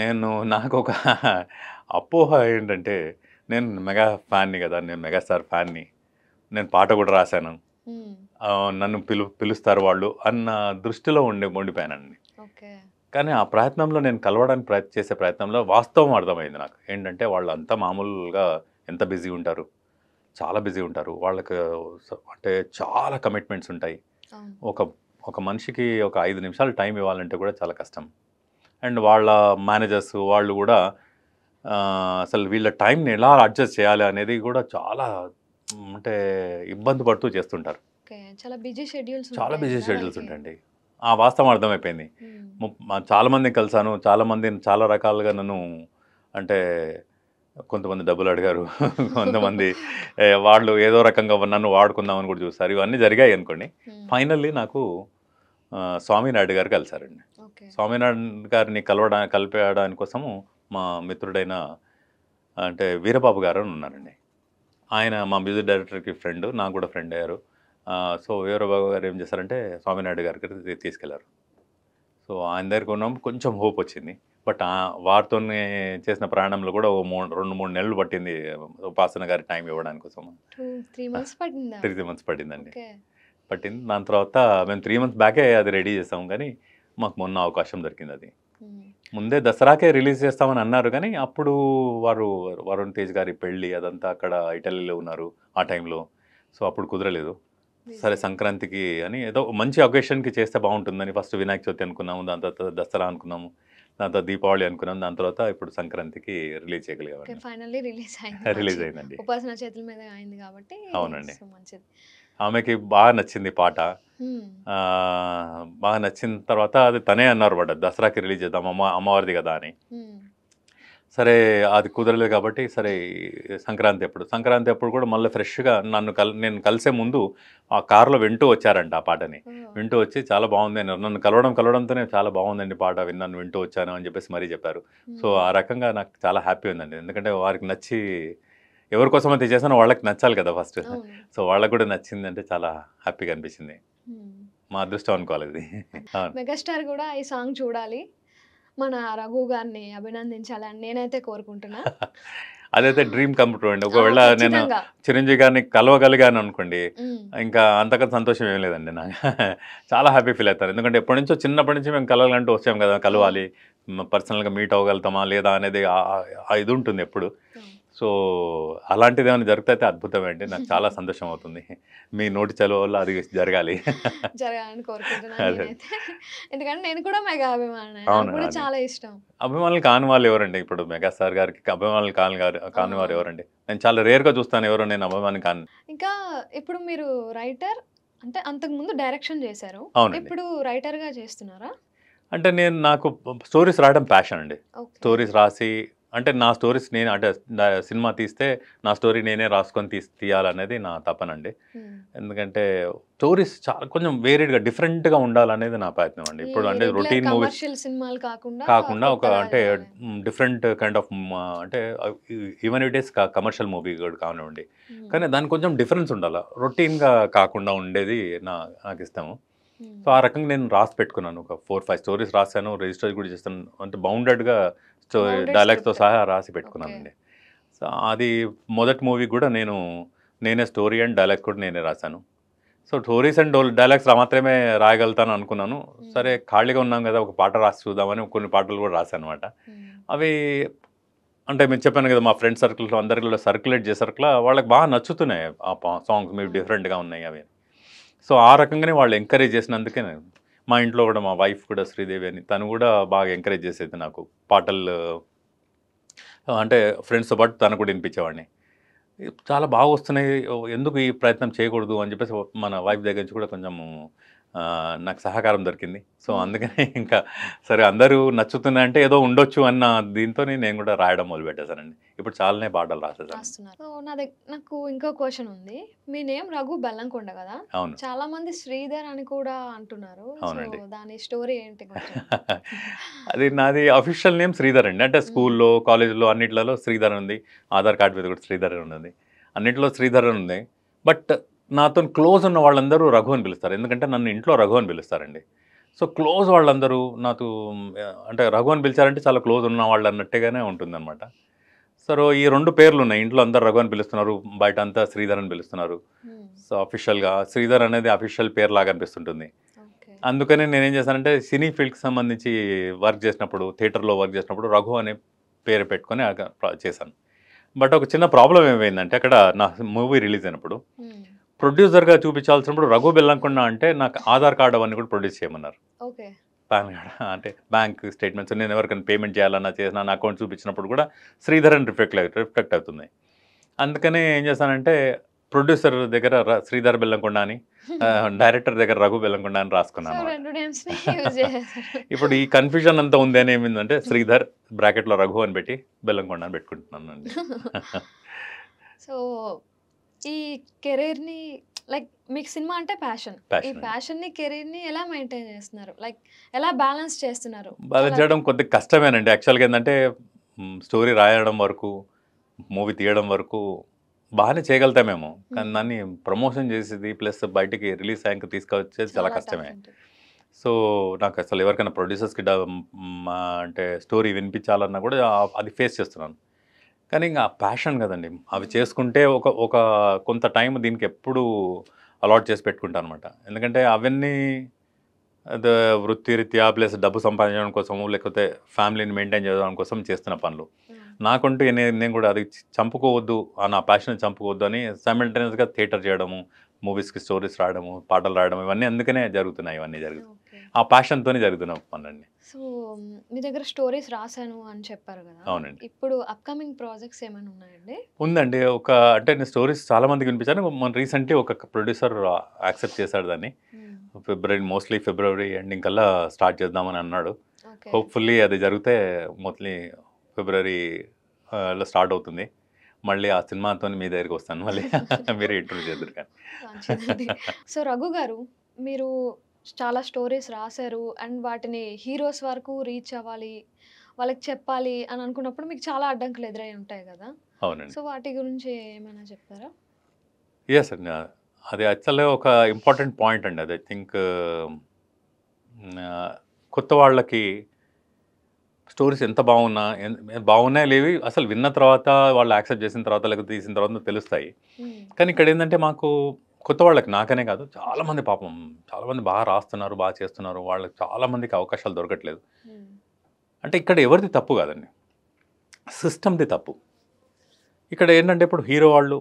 నేను నాకు ఒక అపోహ ఏంటంటే నేను మెగా ఫ్యాన్ని కదా నేను మెగాస్టార్ ఫ్యాన్ని నేను పాట కూడా రాశాను నన్ను పిలు పిలుస్తారు వాళ్ళు అన్న దృష్టిలో ఉండే ఉండిపోయానండి కానీ ఆ ప్రయత్నంలో నేను కలవడానికి ప్రయత్నం చేసే ప్రయత్నంలో వాస్తవం అర్థమైంది నాకు ఏంటంటే వాళ్ళు అంతా మామూలుగా ఎంత బిజీ ఉంటారు చాలా బిజీ ఉంటారు వాళ్ళకి అంటే చాలా కమిట్మెంట్స్ ఉంటాయి ఒక ఒక మనిషికి ఒక ఐదు నిమిషాలు టైం ఇవ్వాలంటే కూడా చాలా కష్టం అండ్ వాళ్ళ మేనేజర్స్ వాళ్ళు కూడా అసలు వీళ్ళ టైంని ఎలా అడ్జస్ట్ చేయాలి అనేది కూడా చాలా అంటే ఇబ్బంది పడుతూ చేస్తుంటారు చాలా బిజీ షెడ్యూల్స్ చాలా బిజీ షెడ్యూల్స్ ఉంటాయండి ఆ వాస్తవం అర్థమైపోయింది చాలామందిని కలిశాను చాలామంది చాలా రకాలుగా నన్ను అంటే కొంతమంది డబ్బులు అడిగారు కొంతమంది వాళ్ళు ఏదో రకంగా నన్ను వాడుకుందామని కూడా చూస్తారు ఇవన్నీ జరిగాయి అనుకోండి ఫైనల్లీ నాకు స్వామినాయుడు గారు కలిశారండి స్వామినాయుడు గారిని కలవడా కలిపేయడాని కోసము మా మిత్రుడైన అంటే వీరబాబు గారు ఉన్నారండి ఆయన మా మ్యూజిక్ డైరెక్టర్కి ఫ్రెండ్ నాకు కూడా ఫ్రెండ్ అయ్యారు సో వీరబాబు గారు ఏం చేశారంటే స్వామినాయుడు గారికి తీసుకెళ్లారు సో ఆయన దగ్గరికి ఉన్నాం కొంచెం హోప్ వచ్చింది బట్ వారితో చేసిన ప్రయాణంలో కూడా ఓ రెండు మూడు నెలలు పట్టింది ఉపాసన గారి టైం ఇవ్వడానికి కోసం త్రీ మంత్స్ పట్టిందండి పట్టింది దాని తర్వాత మేము త్రీ మంత్స్ బ్యాకే అది రెడీ చేసాం కానీ మాకు మొన్న అవకాశం దొరికింది అది ముందే దసరాకే రిలీజ్ చేస్తామని అన్నారు కానీ అప్పుడు వారు వరుణ్ తేజ్ గారి పెళ్ళి అదంతా అక్కడ ఇటలీలో ఉన్నారు ఆ టైంలో సో అప్పుడు కుదరలేదు సరే సంక్రాంతికి అని ఏదో మంచి ఒకేషన్కి చేస్తే బాగుంటుందని ఫస్ట్ వినాయక చవితి అనుకున్నాము దాని తర్వాత దసరా అనుకున్నాము దాని తర్వాత దీపావళి అనుకున్నాం దాని తర్వాత ఇప్పుడు సంక్రాంతికి రిలీజ్ చేయగలిగాం రిలీజ్ రిలీజ్ అయిందండి అవునండి ఆమెకి బాగా నచ్చింది పాట బాగా నచ్చిన తర్వాత అది తనే అన్నారు బట్ దసరాకి రిలీజ్ చేద్దాం అమ్మ అమ్మవారిది కదా అని సరే అది కుదరలేదు కాబట్టి సరే సంక్రాంతి అప్పుడు సంక్రాంతి అప్పుడు కూడా మళ్ళీ ఫ్రెష్గా నన్ను కల్ నేను కలిసే ముందు ఆ కారులో వింటూ వచ్చారంట ఆ పాటని వింటూ వచ్చి చాలా బాగుంది అని నన్ను కలవడం కలవడంతోనే చాలా బాగుందండి పాట విన్నాను వింటూ వచ్చాను అని చెప్పేసి మరీ చెప్పారు సో ఆ రకంగా నాకు చాలా హ్యాపీ ఉందండి ఎందుకంటే వారికి నచ్చి ఎవరికోసం అయితే చేసానో వాళ్ళకి నచ్చాలి కదా ఫస్ట్ సో వాళ్ళకి కూడా నచ్చింది అంటే చాలా హ్యాపీగా అనిపించింది మా అదృష్టం అనుకోవాలి మెగాస్టార్ కూడా ఈ సాంగ్ చూడాలి మన రఘు గారిని అభినందించాలని నేనైతే కోరుకుంటున్నా అదైతే డ్రీమ్ కంప్యూటర్ అండి ఒకవేళ నేను చిరంజీవి గారిని కలవగలిగాను అనుకోండి ఇంకా అంతకంత సంతోషం ఏం లేదండి నాకు చాలా హ్యాపీ ఫీల్ అవుతారు ఎందుకంటే ఎప్పటి నుంచో చిన్నప్పటి నుంచి మేము కలవాలంటూ వచ్చాము కదా కలవాలి పర్సనల్గా మీట్ అవ్వగలుగుతామా లేదా అనేది ఇది ఉంటుంది ఎప్పుడు సో అలాంటిది ఏమైనా జరిగితే అద్భుతం అండి నాకు చాలా సంతోషం అవుతుంది మీ నోటి చలువ వల్ల అది జరగాలి జరగాలని కోరుకుంటున్నాను ఎందుకంటే నేను కూడా మెగా అభిమానం చాలా ఇష్టం అభిమానులు కాని వాళ్ళు ఎవరండి ఇప్పుడు మెగాస్టార్ గారికి అభిమానులు కాని కాని వారు ఎవరండి నేను చాలా రేర్గా చూస్తాను ఎవరు నేను అభిమాని కాని ఇంకా ఇప్పుడు మీరు రైటర్ అంటే అంతకు ముందు డైరెక్షన్ చేశారు ఇప్పుడు రైటర్గా చేస్తున్నారా అంటే నేను నాకు స్టోరీస్ రాయడం ప్యాషన్ అండి స్టోరీస్ రాసి అంటే నా స్టోరీస్ నేను అంటే సినిమా తీస్తే నా స్టోరీ నేనే రాసుకొని తీ తీయాలనేది నా తపనండి ఎందుకంటే స్టోరీస్ చాలా కొంచెం వేరేడ్గా డిఫరెంట్గా ఉండాలనేది నా ప్రయత్నం అండి ఇప్పుడు అంటే రొటీన్ మూవీస్ సినిమాలు కాకుండా కాకుండా ఒక అంటే డిఫరెంట్ కైండ్ ఆఫ్ అంటే even it is commercial movie కూడా కానివ్వండి కానీ దానికి కొంచెం డిఫరెన్స్ ఉండాలి రొటీన్గా కాకుండా ఉండేది నా నాకు ఇష్టము సో ఆ రకంగా నేను రాసి పెట్టుకున్నాను ఒక ఫోర్ ఫైవ్ స్టోరీస్ రాశాను రిజిస్టర్ కూడా చేస్తాను అంటే బౌండెడ్గా సో డైలాగ్స్తో సహా రాసి పెట్టుకున్నానండి సో అది మొదటి మూవీ కూడా నేను నేనే స్టోరీ అండ్ డైలాగ్స్ కూడా నేనే రాశాను సో స్టోరీస్ అండ్ డైలాగ్స్ మాత్రమే రాయగలుగుతాను అనుకున్నాను hmm. సరే ఖాళీగా ఉన్నాం కదా ఒక పాట రాసి చూద్దామని కొన్ని పాటలు కూడా రాశాను అనమాట hmm. అవి అంటే మీరు చెప్పాను కదా మా ఫ్రెండ్ సర్కిల్లో కూడా సర్క్యులేట్ చేసర్కిలా వాళ్ళకి బాగా నచ్చుతున్నాయి ఆ సాంగ్స్ మీరు డిఫరెంట్గా ఉన్నాయి అవి సో ఆ రకంగానే వాళ్ళు ఎంకరేజ్ చేసినందుకే మా ఇంట్లో కూడా మా వైఫ్ కూడా శ్రీదేవి అని తను కూడా బాగా ఎంకరేజ్ చేసేది నాకు పాటలు అంటే ఫ్రెండ్స్తో పాటు తను కూడా వినిపించేవాడిని చాలా బాగా వస్తున్నాయి ఎందుకు ఈ ప్రయత్నం చేయకూడదు అని చెప్పేసి మన వైఫ్ దగ్గర నుంచి కూడా కొంచెం నాకు సహకారం దొరికింది సో hmm. అందుకనే ఇంకా సరే అందరూ నచ్చుతున్నా అంటే ఏదో ఉండొచ్చు అన్న దీంతో నేను కూడా రాయడం మొదలు పెట్టేశానండి ఇప్పుడు చాలానే పాటలు రాసేసాను నా దగ్గర నాకు ఇంకో క్వశ్చన్ ఉంది మీ నేమ్ రఘు బెల్లంకొండ కదా అవును చాలా మంది శ్రీధర్ అని కూడా అంటున్నారు అవునండి దాని స్టోరీ ఏంటి అది నాది అఫీషియల్ నేమ్ శ్రీధర్ అండి అంటే స్కూల్లో hmm. కాలేజీలో అన్నిట్లలో శ్రీధర్ ఉంది ఆధార్ కార్డు మీద కూడా శ్రీధర్ ఉంది అన్నింటిలో శ్రీధర్ ఉంది బట్ నాతో క్లోజ్ ఉన్న వాళ్ళందరూ రఘు అని పిలుస్తారు ఎందుకంటే నన్ను ఇంట్లో రఘు అని పిలుస్తారండి సో క్లోజ్ వాళ్ళందరూ నాకు అంటే రఘు అని పిలిచారంటే చాలా క్లోజ్ ఉన్న వాళ్ళు అన్నట్టుగానే ఉంటుందన్నమాట సరే ఈ రెండు పేర్లు ఉన్నాయి ఇంట్లో అందరు రఘు అని పిలుస్తున్నారు బయట అంతా శ్రీధర్ అని పిలుస్తున్నారు hmm. సో అఫీషియల్గా శ్రీధర్ అనేది అఫీషియల్ పేరు లాగా అనిపిస్తుంటుంది అందుకనే నేనేం చేశానంటే సినీ ఫీల్డ్కి సంబంధించి వర్క్ చేసినప్పుడు థియేటర్లో వర్క్ చేసినప్పుడు రఘు అనే పేరు పెట్టుకొని చేశాను బట్ ఒక చిన్న ప్రాబ్లం ఏమైందంటే అక్కడ నా మూవీ రిలీజ్ అయినప్పుడు hmm. ప్రొడ్యూసర్గా చూపించాల్సినప్పుడు రఘు బెల్లంకొండ అంటే నాకు ఆధార్ కార్డు అవన్నీ కూడా ప్రొడ్యూస్ చేయమన్నారు పాన్ కార్డ్ అంటే బ్యాంక్ స్టేట్మెంట్స్ నేను ఎవరికైనా పేమెంట్ చేయాలన్నా చేసిన నా అకౌంట్ చూపించినప్పుడు కూడా శ్రీధరన్ రిఫ్లెక్ట్ రిఫ్లెక్ట్ అవుతుంది అందుకనే ఏం చేస్తానంటే ప్రొడ్యూసర్ దగ్గర శ్రీధర్ బెల్లంకొండ అని డైరెక్టర్ దగ్గర రఘు బెల్లంకొండ అని రాసుకున్నాను ఇప్పుడు ఈ కన్ఫ్యూజన్ అంతా ఉంది అని ఏమిందంటే శ్రీధర్ బ్రాకెట్లో రఘు అని పెట్టి బెల్లంకొండ అని పెట్టుకుంటున్నాను అండి సో ఈ కెరీర్ని లైక్ మీకు సినిమా అంటే ప్యాషన్ ఈ ప్యాషన్ ని కెరీర్ ని ఎలా మెయింటైన్ చేస్తున్నారు లైక్ ఎలా బ్యాలెన్స్ చేస్తున్నారు బ్యాలెన్స్ చేయడం కొద్దిగా కష్టమేనండి యాక్చువల్గా ఏంటంటే స్టోరీ రాయడం వరకు మూవీ తీయడం వరకు బాగానే మేము కానీ దాన్ని ప్రమోషన్ చేసేది ప్లస్ బయటికి రిలీజ్ అయ్యాక తీసుకొచ్చేది చాలా కష్టమే సో నాకు అసలు ఎవరికైనా ప్రొడ్యూసర్స్కి అంటే స్టోరీ వినిపించాలన్నా కూడా అది ఫేస్ చేస్తున్నాను కానీ ఇంకా ప్యాషన్ కదండి అవి చేసుకుంటే ఒక ఒక కొంత టైం దీనికి ఎప్పుడు అలాట్ చేసి పెట్టుకుంటాను అనమాట ఎందుకంటే అవన్నీ వృత్తిరీత్యా ప్లస్ డబ్బు సంపాదించడం కోసము లేకపోతే ఫ్యామిలీని మెయింటైన్ చేయడం కోసం చేస్తున్న పనులు hmm. నాకుంటూ నేను కూడా అది చంపుకోవద్దు నా ప్యాషన్ చంపుకోవద్దు అని సైమిల్టేనియస్గా థియేటర్ చేయడము మూవీస్కి స్టోరీస్ రాయడము పాటలు రాయడం ఇవన్నీ అందుకనే జరుగుతున్నాయి ఇవన్నీ జరుగుతాయి hmm. ఆ ప్యాషన్తోనే జరుగుతున్న పనులండి సో మీ దగ్గర స్టోరీస్ రాశాను అని చెప్పారు కదా అవునండి ఇప్పుడు అప్కమింగ్ ప్రాజెక్ట్స్ ఏమైనా ఉన్నాయండి ఉందండి ఒక అంటే నేను స్టోరీస్ చాలా మందికి వినిపించాను మన రీసెంట్లీ ఒక ప్రొడ్యూసర్ యాక్సెప్ట్ చేశాడు దాన్ని ఫిబ్రవరి మోస్ట్లీ ఫిబ్రవరి ఎండింగ్ కల్లా స్టార్ట్ చేద్దామని అన్నాడు హోప్ఫుల్లీ అది జరిగితే మోస్ట్లీ ఫిబ్రవరిలో స్టార్ట్ అవుతుంది మళ్ళీ ఆ సినిమాతో మీ దగ్గరికి వస్తాను మళ్ళీ మీరే ఇంటర్వ్యూ చేద్దరు కానీ సో రఘు గారు మీరు చాలా స్టోరీస్ రాశారు అండ్ వాటిని హీరోస్ వరకు రీచ్ అవ్వాలి వాళ్ళకి చెప్పాలి అని అనుకున్నప్పుడు మీకు చాలా అడ్డంకులు ఎదురై ఉంటాయి కదా అవునండి సో వాటి గురించి ఏమైనా చెప్తారా ఎస్ అది యాక్చువల్గా ఒక ఇంపార్టెంట్ పాయింట్ అండి అది ఐ థింక్ కొత్త వాళ్ళకి స్టోరీస్ ఎంత బాగున్నా బాగున్నాయి లేవి అసలు విన్న తర్వాత వాళ్ళు యాక్సెప్ట్ చేసిన తర్వాత లేకపోతే తీసిన తర్వాత తెలుస్తాయి కానీ ఇక్కడ ఏంటంటే మాకు కొత్త వాళ్ళకి నాకనే కాదు చాలామంది పాపం చాలామంది బాగా రాస్తున్నారు బాగా చేస్తున్నారు వాళ్ళకి చాలామందికి అవకాశాలు దొరకట్లేదు అంటే ఇక్కడ ఎవరిది తప్పు కాదండి సిస్టమ్ది తప్పు ఇక్కడ ఏంటంటే ఇప్పుడు హీరో వాళ్ళు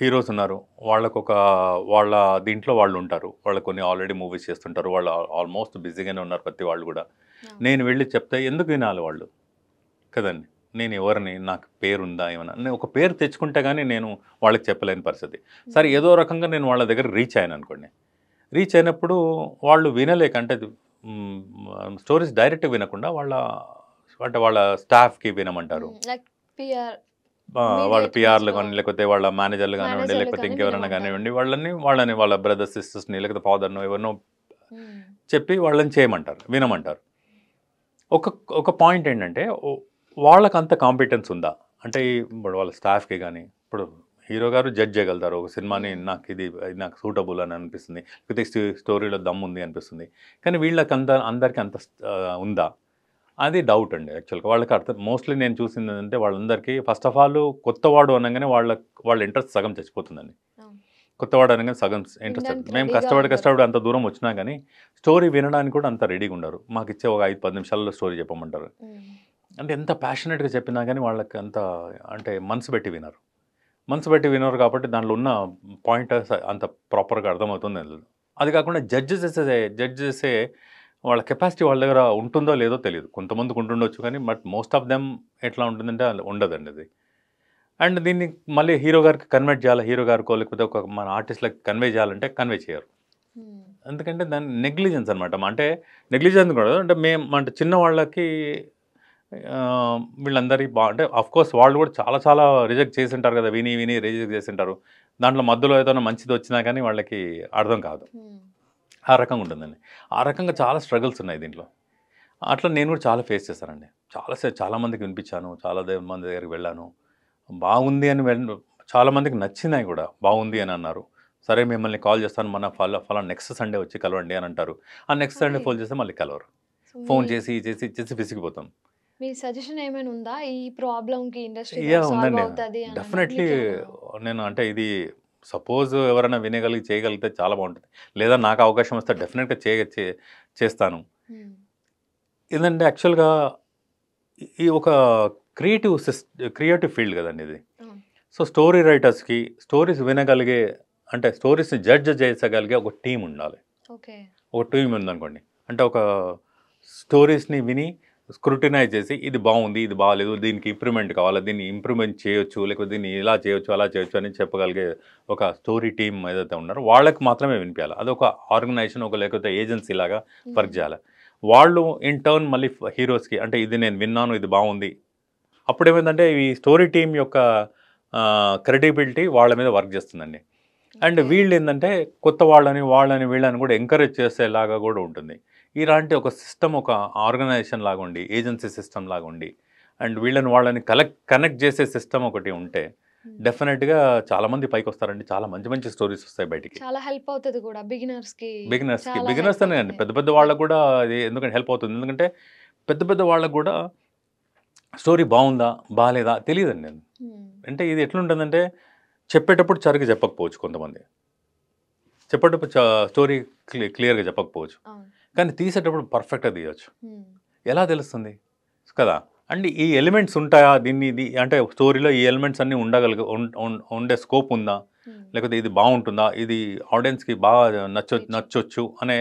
హీరోస్ ఉన్నారు వాళ్ళకు ఒక వాళ్ళ దీంట్లో వాళ్ళు ఉంటారు వాళ్ళు కొన్ని ఆల్రెడీ మూవీస్ చేస్తుంటారు వాళ్ళు ఆల్మోస్ట్ బిజీగానే ఉన్నారు ప్రతి వాళ్ళు కూడా నేను వెళ్ళి చెప్తే ఎందుకు వినాలి వాళ్ళు కదండి నేను ఎవరిని నాకు పేరుందా ఏమన్నా నేను ఒక పేరు తెచ్చుకుంటే కానీ నేను వాళ్ళకి చెప్పలేని పరిస్థితి సరే ఏదో రకంగా నేను వాళ్ళ దగ్గర రీచ్ అయ్యాను అనుకోండి రీచ్ అయినప్పుడు వాళ్ళు వినలేక అంటే స్టోరీస్ డైరెక్ట్గా వినకుండా వాళ్ళ అంటే వాళ్ళ స్టాఫ్కి వినమంటారు వాళ్ళ పిఆర్లు కానీ లేకపోతే వాళ్ళ మేనేజర్లు కానివ్వండి లేకపోతే ఇంకెవరైనా కానివ్వండి వాళ్ళని వాళ్ళని వాళ్ళ బ్రదర్స్ సిస్టర్స్ని లేకపోతే ఫాదర్ను ఎవరినో చెప్పి వాళ్ళని చేయమంటారు వినమంటారు ఒక ఒక పాయింట్ ఏంటంటే వాళ్ళకి అంత కాంపిటెన్స్ ఉందా అంటే ఇప్పుడు వాళ్ళ స్టాఫ్కి కానీ ఇప్పుడు హీరో గారు జడ్జ్ చేయగలుగుతారు ఒక సినిమాని hmm. నాకు ఇది నాకు సూటబుల్ అని అనిపిస్తుంది లేకపోతే స్టోరీలో దమ్ ఉంది అనిపిస్తుంది కానీ వీళ్ళకి అంత అందరికీ అంత ఉందా అది డౌట్ అండి యాక్చువల్గా వాళ్ళకి అర్థం మోస్ట్లీ నేను చూసింది ఏంటంటే వాళ్ళందరికీ ఫస్ట్ ఆఫ్ ఆల్ కొత్తవాడు అనగానే వాళ్ళ వాళ్ళ ఇంట్రెస్ట్ సగం చచ్చిపోతుందండి కొత్తవాడు అనగానే సగం ఇంట్రెస్ట్ మేము కష్టపడి కష్టపడి అంత దూరం వచ్చినా కానీ స్టోరీ వినడానికి కూడా అంత రెడీగా ఉండరు మాకు ఇచ్చే ఒక ఐదు పది నిమిషాల్లో స్టోరీ చెప్పమంటారు hmm. అంటే ఎంత ప్యాషనెట్గా చెప్పినా కానీ వాళ్ళకి అంత అంటే మనసు పెట్టి వినరు మనసు పెట్టి వినరు కాబట్టి దాంట్లో ఉన్న పాయింట్ అంత ప్రాపర్గా అర్థమవుతుంది అది కాకుండా జడ్జ్ చేసే జడ్జ్ చేసే వాళ్ళ కెపాసిటీ వాళ్ళ దగ్గర ఉంటుందో లేదో తెలియదు కొంతమందికి ఉంటుండొచ్చు కానీ బట్ మోస్ట్ ఆఫ్ దెమ్ ఎట్లా ఉంటుందంటే ఉండదండి అది అండ్ దీన్ని మళ్ళీ హీరో గారికి కన్వర్ట్ చేయాలి హీరో గారికో లేకపోతే ఒక మన ఆర్టిస్ట్లకు కన్వే చేయాలంటే కన్వే చేయరు hmm. ఎందుకంటే దాని నెగ్లిజెన్స్ అనమాట అంటే నెగ్లిజెన్స్ కూడా అంటే మేము అంటే చిన్నవాళ్ళకి వీళ్ళందరి బా అంటే అఫ్కోర్స్ వాళ్ళు కూడా చాలా చాలా రిజెక్ట్ చేసి ఉంటారు కదా విని విని రిజెక్ట్ చేసి ఉంటారు దాంట్లో మధ్యలో ఏదైనా మంచిది వచ్చినా కానీ వాళ్ళకి అర్థం కాదు hmm. ఆ రకంగా ఉంటుందండి ఆ రకంగా చాలా స్ట్రగుల్స్ ఉన్నాయి దీంట్లో అట్లా నేను కూడా చాలా ఫేస్ చేశానండి చాలా చాలామందికి వినిపించాను చాలా మంది దగ్గరికి వెళ్ళాను బాగుంది అని చాలామందికి నచ్చినాయి కూడా బాగుంది అని అన్నారు సరే మిమ్మల్ని కాల్ చేస్తాను మన ఫలా ఫలా నెక్స్ట్ సండే వచ్చి కలవండి అని అంటారు ఆ నెక్స్ట్ సండే ఫోన్ చేస్తే మళ్ళీ కలవరు ఫోన్ చేసి చేసి చేసి విసిగిపోతాం మీ సజెషన్ ఏమైనా ఉందా ఈ కి ఇండస్ట్రీ ఉందండి డెఫినెట్లీ నేను అంటే ఇది సపోజ్ ఎవరైనా వినగలిగి చేయగలిగితే చాలా బాగుంటుంది లేదా నాకు అవకాశం వస్తే డెఫినెట్గా చేయ చేస్తాను ఏంటంటే యాక్చువల్గా ఈ ఒక క్రియేటివ్ క్రియేటివ్ ఫీల్డ్ కదండి ఇది సో స్టోరీ రైటర్స్కి స్టోరీస్ వినగలిగే అంటే స్టోరీస్ని జడ్జ్ చేసగలిగే ఒక టీం ఉండాలి ఒక టీం ఉందనుకోండి అంటే ఒక స్టోరీస్ని విని స్క్రూటినైజ్ చేసి ఇది బాగుంది ఇది బాగాలేదు దీనికి ఇంప్రూవ్మెంట్ కావాలి దీన్ని ఇంప్రూవ్మెంట్ చేయొచ్చు లేకపోతే దీన్ని ఇలా చేయొచ్చు అలా చేయొచ్చు అని చెప్పగలిగే ఒక స్టోరీ టీమ్ ఏదైతే ఉన్నారో వాళ్ళకి మాత్రమే వినిపించాలి అదొక ఆర్గనైజేషన్ ఒక లేకపోతే ఏజెన్సీ లాగా వర్క్ చేయాలి వాళ్ళు ఇన్ టర్న్ మళ్ళీ హీరోస్కి అంటే ఇది నేను విన్నాను ఇది బాగుంది అప్పుడు ఏమైందంటే ఈ స్టోరీ టీం యొక్క క్రెడిబిలిటీ వాళ్ళ మీద వర్క్ చేస్తుందండి అండ్ వీళ్ళు ఏంటంటే కొత్త వాళ్ళని వాళ్ళని వీళ్ళని కూడా ఎంకరేజ్ చేసేలాగా కూడా ఉంటుంది ఇలాంటి ఒక సిస్టమ్ ఒక ఆర్గనైజేషన్ లాగుండి ఏజెన్సీ సిస్టమ్ ఉండి అండ్ వీళ్ళని వాళ్ళని కలెక్ట్ కనెక్ట్ చేసే సిస్టమ్ ఒకటి ఉంటే డెఫినెట్గా చాలా మంది పైకి వస్తారండి చాలా మంచి మంచి స్టోరీస్ వస్తాయి బయటికి చాలా హెల్ప్ అవుతుంది కూడా బిగినర్స్ బిగినర్స్కి బిగినర్స్ అనే అండి పెద్ద పెద్ద వాళ్ళకు కూడా అది ఎందుకంటే హెల్ప్ అవుతుంది ఎందుకంటే పెద్ద పెద్ద వాళ్ళకు కూడా స్టోరీ బాగుందా బాగాలేదా తెలియదండి నేను అంటే ఇది ఎట్లుంటుందంటే చెప్పేటప్పుడు చరికి చెప్పకపోవచ్చు కొంతమంది చెప్పేటప్పుడు స్టోరీ క్లియర్గా చెప్పకపోవచ్చు కానీ తీసేటప్పుడు పర్ఫెక్ట్గా తీయచ్చు hmm. ఎలా తెలుస్తుంది కదా అండ్ ఈ ఎలిమెంట్స్ ఉంటాయా దీన్ని అంటే స్టోరీలో ఈ ఎలిమెంట్స్ అన్నీ ఉండగలిగ ఉండే స్కోప్ ఉందా hmm. లేకపోతే ఇది బాగుంటుందా ఇది ఆడియన్స్కి బాగా నచ్చ నచ్చొచ్చు అనే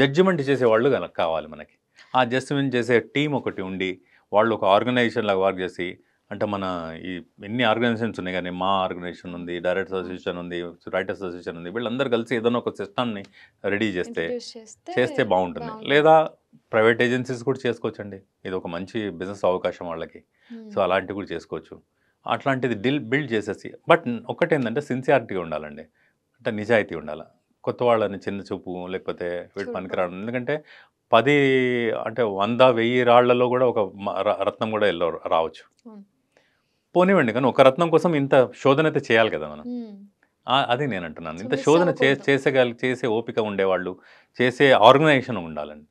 జడ్జిమెంట్ చేసేవాళ్ళు కనుక కావాలి మనకి ఆ జడ్జిమెంట్ చేసే టీం ఒకటి ఉండి వాళ్ళు ఒక ఆర్గనైజేషన్ లాగా వర్క్ చేసి అంటే మన ఈ ఎన్ని ఆర్గనైజేషన్స్ ఉన్నాయి కానీ మా ఆర్గనైజేషన్ ఉంది డైరెక్టర్ అసోసియేషన్ ఉంది రైటర్స్ అసోసియేషన్ ఉంది వీళ్ళందరూ కలిసి ఏదైనా ఒక సిస్టమ్ని రెడీ చేస్తే చేస్తే బాగుంటుంది లేదా ప్రైవేట్ ఏజెన్సీస్ కూడా చేసుకోవచ్చండి ఇది ఒక మంచి బిజినెస్ అవకాశం వాళ్ళకి సో అలాంటివి కూడా చేసుకోవచ్చు అట్లాంటిది డిల్ బిల్డ్ చేసేసి బట్ ఏంటంటే సిన్సియారిటీ ఉండాలండి అంటే నిజాయితీ ఉండాలి కొత్త వాళ్ళని చిన్న చూపు లేకపోతే వీటి పనికిరాడు ఎందుకంటే పది అంటే వంద వెయ్యి రాళ్లలో కూడా ఒక రత్నం కూడా వెళ్ళ రావచ్చు పోనివ్వండి కానీ ఒక రత్నం కోసం ఇంత శోధన అయితే చేయాలి కదా మనం అది నేను అంటున్నాను ఇంత శోధన చే చేసేగాలి చేసే ఓపిక ఉండేవాళ్ళు చేసే ఆర్గనైజేషన్ ఉండాలండి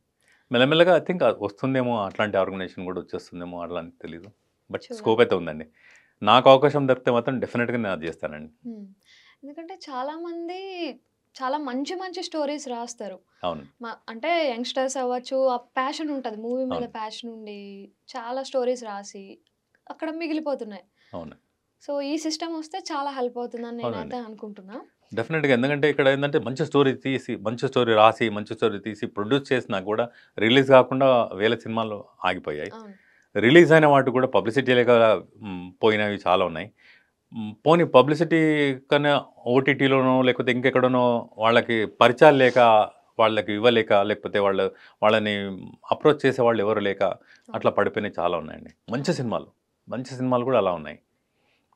మెల్లమెల్లగా ఐ థింక్ వస్తుందేమో అట్లాంటి ఆర్గనైజేషన్ కూడా వచ్చేస్తుందేమో అట్లా తెలీదు బట్ స్కోప్ అయితే ఉందండి నాకు అవకాశం దొరికితే మాత్రం డెఫినెట్గా నేను అది చేస్తానండి ఎందుకంటే చాలామంది చాలా మంచి మంచి స్టోరీస్ రాస్తారు అంటే యంగ్స్టర్స్ అవ్వచ్చు ఆ ప్యాషన్ ఉంటుంది మూవీ మీద ప్యాషన్ ఉండి చాలా స్టోరీస్ రాసి అక్కడ మిగిలిపోతున్నాయి అవును సో ఈ సిస్టమ్ వస్తే చాలా హెల్ప్ అవుతుందని నేనైతే అనుకుంటున్నా డెఫినెట్గా ఎందుకంటే ఇక్కడ ఏంటంటే మంచి స్టోరీ తీసి మంచి స్టోరీ రాసి మంచి స్టోరీ తీసి ప్రొడ్యూస్ చేసినా కూడా రిలీజ్ కాకుండా వేల సినిమాలు ఆగిపోయాయి రిలీజ్ అయిన వాటి కూడా పబ్లిసిటీ లేక పోయినవి చాలా ఉన్నాయి పోనీ పబ్లిసిటీ కన్నా ఓటీటీలోనో లేకపోతే ఇంకెక్కడనో వాళ్ళకి పరిచయాలు లేక వాళ్ళకి ఇవ్వలేక లేకపోతే వాళ్ళు వాళ్ళని అప్రోచ్ చేసే వాళ్ళు ఎవరు లేక అట్లా పడిపోయినవి చాలా ఉన్నాయండి మంచి సినిమాలు మంచి సినిమాలు కూడా అలా ఉన్నాయి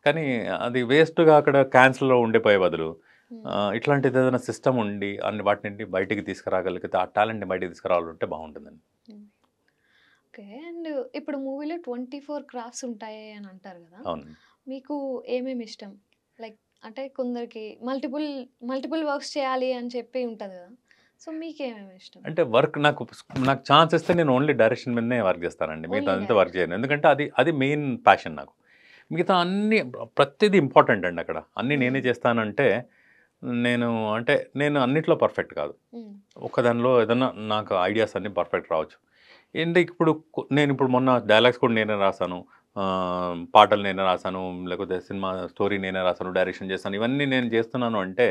కానీ అది వేస్ట్గా అక్కడ క్యాన్సర్లో ఉండిపోయే బదులు ఇట్లాంటిది ఏదైనా సిస్టమ్ ఉండి అన్ని వాటిని బయటికి తీసుకురాగలిగితే ఆ టాలెంట్ని బయటికి తీసుకురావాలంటే బాగుంటుందండి ఓకే అండ్ ఇప్పుడు మూవీలో ట్వంటీ ఫోర్ క్రాఫ్ట్స్ ఉంటాయి అని అంటారు కదా మీకు ఏమేమి ఇష్టం లైక్ అంటే కొందరికి మల్టిపుల్ మల్టిపుల్ వర్క్స్ చేయాలి అని చెప్పి ఉంటుంది కదా సో మీకేమేమి ఇష్టం అంటే వర్క్ నాకు నాకు ఛాన్స్ ఇస్తే నేను ఓన్లీ డైరెక్షన్ మీదనే వర్క్ చేస్తానండి మిగతా అంతా వర్క్ చేయను ఎందుకంటే అది అది మెయిన్ ప్యాషన్ నాకు మిగతా అన్ని ప్రతిదీ ఇంపార్టెంట్ అండి అక్కడ అన్నీ నేనే చేస్తానంటే నేను అంటే నేను అన్నిట్లో పర్ఫెక్ట్ కాదు ఒకదానిలో ఏదన్నా నాకు ఐడియాస్ అన్నీ పర్ఫెక్ట్ రావచ్చు అంటే ఇప్పుడు నేను ఇప్పుడు మొన్న డైలాగ్స్ కూడా నేనే రాశాను పాటలు నేనే రాశాను లేకపోతే సినిమా స్టోరీ నేనే రాశాను డైరెక్షన్ చేశాను ఇవన్నీ నేను చేస్తున్నాను అంటే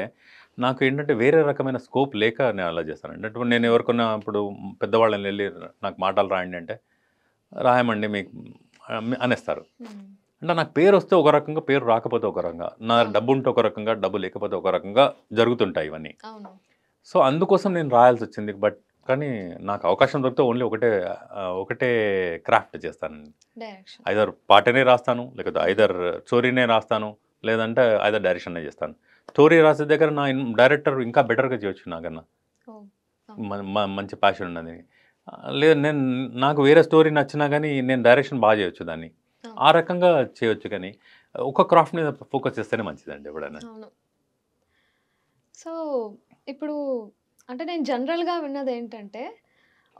నాకు ఏంటంటే వేరే రకమైన స్కోప్ లేక నేను అలా చేస్తాను అంటే నేను ఎవరికన్నా ఇప్పుడు పెద్దవాళ్ళని వెళ్ళి నాకు మాటలు రాయండి అంటే రాయమండి మీకు అనేస్తారు అంటే నాకు పేరు వస్తే ఒక రకంగా పేరు రాకపోతే ఒక రకంగా నా డబ్బు ఉంటే ఒక రకంగా డబ్బు లేకపోతే ఒక రకంగా జరుగుతుంటాయి ఇవన్నీ సో అందుకోసం నేను రాయాల్సి వచ్చింది బట్ కానీ నాకు అవకాశం దొరికితే ఓన్లీ ఒకటే ఒకటే క్రాఫ్ట్ చేస్తాను ఐదర్ పాటనే రాస్తాను లేకపోతే ఐదర్ స్టోరీనే రాస్తాను లేదంటే ఐదర్ డైరెక్షన్నే చేస్తాను స్టోరీ రాసే దగ్గర నా డైరెక్టర్ ఇంకా బెటర్గా చేయొచ్చు నాకన్నా మంచి ప్యాషన్ ఉన్నది లేదు నేను నాకు వేరే స్టోరీ నచ్చినా కానీ నేను డైరెక్షన్ బాగా చేయొచ్చు దాన్ని ఆ రకంగా చేయొచ్చు కానీ ఒక క్రాఫ్ట్ మీద ఫోకస్ చేస్తేనే మంచిదండి ఎప్పుడైనా సో ఇప్పుడు అంటే నేను జనరల్గా విన్నది ఏంటంటే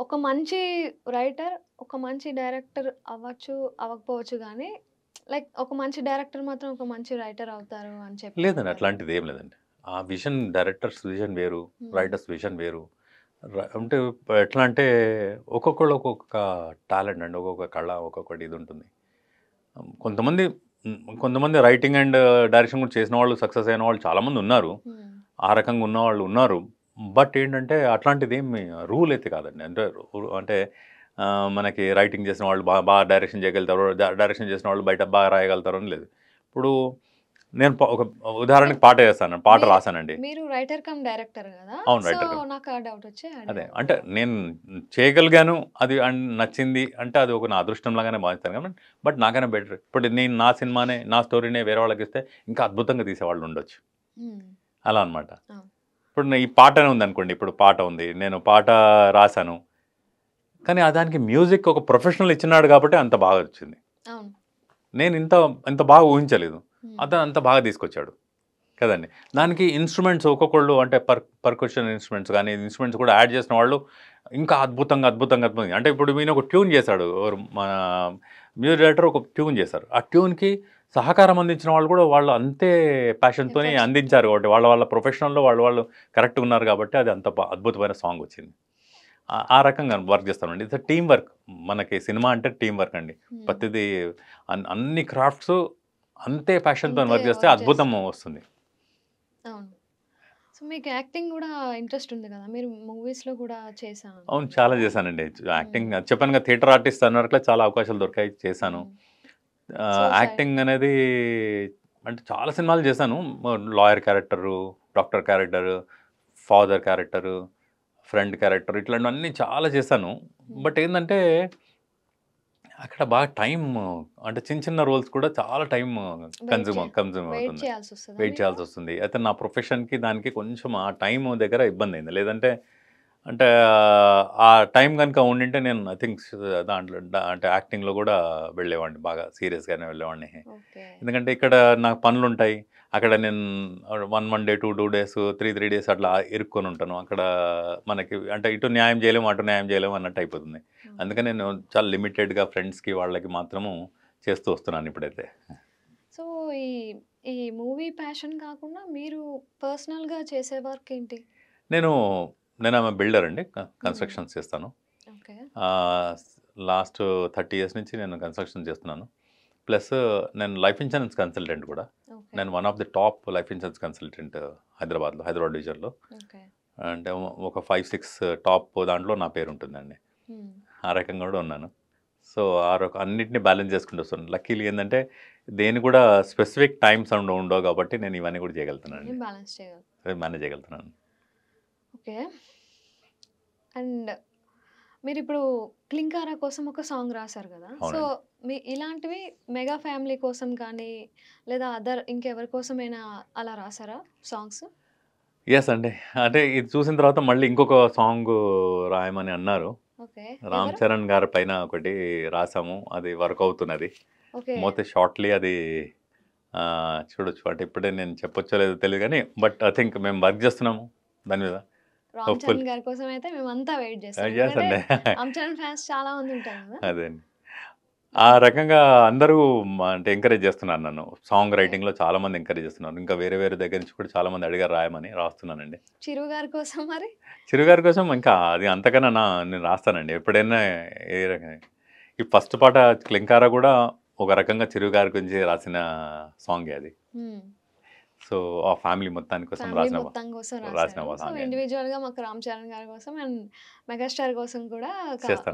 ఒక మంచి రైటర్ ఒక మంచి డైరెక్టర్ అవ్వచ్చు అవ్వకపోవచ్చు కానీ లైక్ ఒక మంచి డైరెక్టర్ మాత్రం ఒక మంచి రైటర్ అవుతారు అని చెప్పి లేదండి అట్లాంటిది ఏం లేదండి ఆ విజన్ డైరెక్టర్స్ విజన్ వేరు రైటర్స్ విజన్ వేరు అంటే ఎట్లా అంటే ఒక్కొక్కళ్ళు ఒక్కొక్క టాలెంట్ అండి ఒక్కొక్క కళ ఒక్కొక్కటి ఇది ఉంటుంది కొంతమంది కొంతమంది రైటింగ్ అండ్ డైరెక్షన్ కూడా చేసిన వాళ్ళు సక్సెస్ అయిన వాళ్ళు చాలామంది ఉన్నారు ఆ రకంగా ఉన్నవాళ్ళు ఉన్నారు బట్ ఏంటంటే అట్లాంటిది ఏమి రూల్ అయితే కాదండి అంటే అంటే మనకి రైటింగ్ చేసిన వాళ్ళు బాగా బాగా డైరెక్షన్ చేయగలుగుతారు డైరెక్షన్ చేసిన వాళ్ళు బయట బాగా రాయగలుగుతారు అని లేదు ఇప్పుడు నేను ఒక ఉదాహరణకి పాట చేస్తాను పాట రాశానండి మీరు రైటర్ కమ్ డైరెక్టర్ కదా అవును రైటర్ నాకు డౌట్ వచ్చే అదే అంటే నేను చేయగలిగాను అది నచ్చింది అంటే అది ఒక నా అదృష్టం లాగానే భావిస్తాను కాబట్టి బట్ నాకైనా బెటర్ ఇప్పుడు నేను నా సినిమానే నా స్టోరీనే వేరే వాళ్ళకి ఇస్తే ఇంకా అద్భుతంగా తీసేవాళ్ళు ఉండొచ్చు అలా అనమాట ఇప్పుడు ఈ పాటనే ఉంది అనుకోండి ఇప్పుడు పాట ఉంది నేను పాట రాశాను కానీ దానికి మ్యూజిక్ ఒక ప్రొఫెషనల్ ఇచ్చినాడు కాబట్టి అంత బాగా వచ్చింది నేను ఇంత ఇంత బాగా ఊహించలేదు అతను అంత బాగా తీసుకొచ్చాడు కదండి దానికి ఇన్స్ట్రుమెంట్స్ ఒక్కొక్కళ్ళు అంటే పర్ పర్కుషన్ ఇన్స్ట్రుమెంట్స్ కానీ ఇన్స్ట్రుమెంట్స్ కూడా యాడ్ చేసిన వాళ్ళు ఇంకా అద్భుతంగా అద్భుతంగా అద్భుతంగా అంటే ఇప్పుడు మీరు ఒక ట్యూన్ చేశాడు మన మ్యూజిక్ డైరెక్టర్ ఒక ట్యూన్ చేశారు ఆ ట్యూన్కి సహకారం అందించిన వాళ్ళు కూడా వాళ్ళు అంతే ప్యాషన్తోనే అందించారు కాబట్టి వాళ్ళ వాళ్ళ ప్రొఫెషనల్లో వాళ్ళు వాళ్ళు కరెక్ట్ ఉన్నారు కాబట్టి అది అంత అద్భుతమైన సాంగ్ వచ్చింది ఆ రకంగా వర్క్ చేస్తామండి ఇట్స్ టీం వర్క్ మనకి సినిమా అంటే టీం వర్క్ అండి ప్రతిది అన్ని క్రాఫ్ట్స్ అంతే ప్యాషన్తో వర్క్ చేస్తే అద్భుతం వస్తుంది సో మీకు యాక్టింగ్ కూడా ఇంట్రెస్ట్ ఉంది కదా మీరు మూవీస్లో కూడా చేశాను అవును చాలా చేశానండి యాక్టింగ్ చెప్పాను కదా థియేటర్ ఆర్టిస్ట్ అన్న వరకు చాలా అవకాశాలు దొరికాయి చేశాను యాక్టింగ్ అనేది అంటే చాలా సినిమాలు చేశాను lawyer character doctor character father character friend character ఇట్లాంటివన్నీ చాలా చేశాను బట్ ఏంటంటే అక్కడ బాగా టైం అంటే చిన్న చిన్న రోల్స్ కూడా చాలా టైం కన్జ్యూమ్ కన్జ్యూమ్ అవుతుంది వెయిట్ చేయాల్సి వస్తుంది అయితే నా ప్రొఫెషన్కి దానికి కొంచెం ఆ టైం దగ్గర ఇబ్బంది అయింది లేదంటే అంటే ఆ టైం కనుక ఉండింటే నేను ఐ థింక్ దాంట్లో అంటే యాక్టింగ్లో కూడా వెళ్ళేవాడిని బాగా సీరియస్గానే వెళ్ళేవాడిని ఎందుకంటే ఇక్కడ నాకు పనులు ఉంటాయి అక్కడ నేను one one day two two days three three days అట్లా ఇరుక్కొని ఉంటాను అక్కడ మనకి అంటే ఇటు న్యాయం చేయలేము అటు న్యాయం చేయలేము అన్నట్టు అయిపోతుంది అందుకని నేను చాలా లిమిటెడ్గా ఫ్రెండ్స్కి వాళ్ళకి మాత్రము చేస్తూ వస్తున్నాను ఇప్పుడైతే సో ఈ ఈ మూవీ ప్యాషన్ కాకుండా మీరు పర్సనల్గా చేసే వర్క్ ఏంటి నేను నేను ఆమె బిల్డర్ అండి కన్స్ట్రక్షన్స్ చేస్తాను లాస్ట్ థర్టీ ఇయర్స్ నుంచి నేను కన్స్ట్రక్షన్ చేస్తున్నాను ప్లస్ నేను లైఫ్ ఇన్సూరెన్స్ కన్సల్టెంట్ కూడా నేను one of the top life insurance consultant హైదరాబాద్లో హైదరాబాద్ డివిజన్లో అంటే ఒక ఫైవ్ సిక్స్ టాప్ దాంట్లో నా పేరు ఉంటుందండి ఆ రకంగా కూడా ఉన్నాను సో ఆ రక అన్నింటినీ బ్యాలెన్స్ చేసుకుంటూ వస్తున్నాను లక్కీలు ఏంటంటే దేని కూడా స్పెసిఫిక్ టైమ్స్ అండ్ ఉండవు కాబట్టి నేను ఇవన్నీ కూడా చేయగలుగుతున్నాను బ్యాలెన్స్ మేనేజ్ చేయగలుగుతున్నాను ఓకే అండ్ మీరు ఇప్పుడు క్లింకారా కోసం ఒక సాంగ్ రాశారు కదా సో మీ ఇలాంటివి మెగా ఫ్యామిలీ కోసం కానీ లేదా అదర్ ఇంకెవరి కోసమైనా అలా రాసారా సాంగ్స్ ఎస్ అండి అంటే ఇది చూసిన తర్వాత మళ్ళీ ఇంకొక సాంగ్ రాయమని అన్నారు రామ్ చరణ్ గారి పైన ఒకటి రాసాము అది వర్క్ అవుతున్నది మొత్తం షార్ట్లీ అది చూడొచ్చు అంటే ఇప్పుడే నేను చెప్పొచ్చో లేదో తెలియదు కానీ బట్ ఐ థింక్ మేము వర్క్ చేస్తున్నాము దాని మీద రామ్ చరణ్ గారి కోసం అయితే మేమంతా వెయిట్ చేస్తాం రామ్ చరణ్ ఫ్యాన్స్ చాలా మంది ఉంటారు అదే ఆ రకంగా అందరూ అంటే ఎంకరేజ్ చేస్తున్నాను నన్ను సాంగ్ రైటింగ్లో చాలా మంది ఎంకరేజ్ చేస్తున్నారు ఇంకా వేరే వేరే దగ్గర నుంచి కూడా చాలా మంది అడిగారు రాయమని రాస్తున్నానండి చిరు గారి కోసం మరి చిరు గారి కోసం ఇంకా అది అంతకన్నా నా నేను రాస్తానండి ఎప్పుడైనా ఏ రకంగా ఈ ఫస్ట్ పాట క్లింకారా కూడా ఒక రకంగా చిరు గారి గురించి రాసిన సాంగే అది సో ఆ ఫ్యామిలీ మొత్తాని కోసం రాసిన మొత్తం కోసం రాసిన ఇండివిజువల్ గా మాకు రామ్ చరణ్ గారి కోసం అండ్ మెగాస్టార్ కోసం కూడా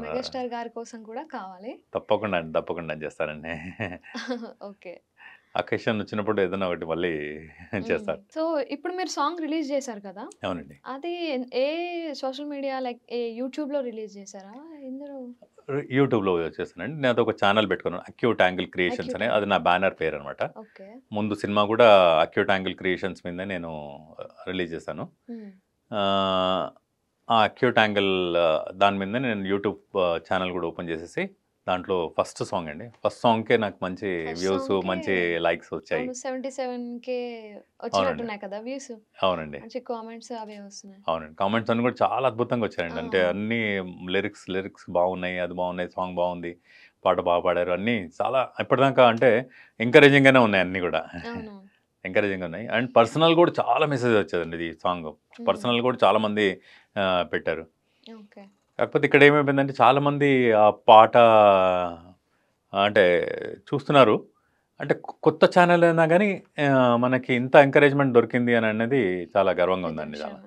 మెగాస్టార్ గారి కోసం కూడా కావాలి తప్పకుండా అండి తప్పకుండా చేస్తారండి ఓకే అకేషన్ వచ్చినప్పుడు ఏదైనా ఒకటి మళ్ళీ చేస్తారు సో ఇప్పుడు మీరు సాంగ్ రిలీజ్ చేశారు కదా అవునండి అది ఏ సోషల్ మీడియా లైక్ ఏ యూట్యూబ్లో రిలీజ్ చేశారా ఇందులో యూట్యూబ్లో వచ్చేస్తానండి నేను ఒక ఛానల్ పెట్టుకున్నాను అక్యూట్ యాంగిల్ క్రియేషన్స్ అనే అది నా బ్యానర్ పేరు అనమాట ముందు సినిమా కూడా అక్యూట్ యాంగిల్ క్రియేషన్స్ మీద నేను రిలీజ్ చేశాను ఆ అక్యూట్ యాంగిల్ దాని మీద నేను యూట్యూబ్ ఛానల్ కూడా ఓపెన్ చేసేసి దాంట్లో ఫస్ట్ సాంగ్ అండి ఫస్ట్ సాంగ్ కే నాకు మంచి వ్యూస్ మంచి లైక్స్ వచ్చాయి సెవెంటీ సెవెన్ అవునండి కామెంట్స్ అవునండి కామెంట్స్ అన్ని కూడా చాలా అద్భుతంగా వచ్చాయండి అంటే అన్ని లిరిక్స్ లిరిక్స్ బాగున్నాయి అది బాగున్నాయి సాంగ్ బాగుంది పాట బాగా పాడారు అన్నీ చాలా ఇప్పటిదాకా అంటే ఎంకరేజింగ్గానే ఉన్నాయి అన్ని కూడా ఎంకరేజింగ్ ఉన్నాయి అండ్ పర్సనల్ కూడా చాలా మెసేజ్ వచ్చేదండి ఇది సాంగ్ పర్సనల్ కూడా చాలామంది పెట్టారు కాకపోతే ఇక్కడ ఏమైపోయిందంటే చాలామంది ఆ పాట అంటే చూస్తున్నారు అంటే కొత్త ఛానల్ అయినా కానీ మనకి ఇంత ఎంకరేజ్మెంట్ దొరికింది అని అనేది చాలా గర్వంగా ఉందండి చాలా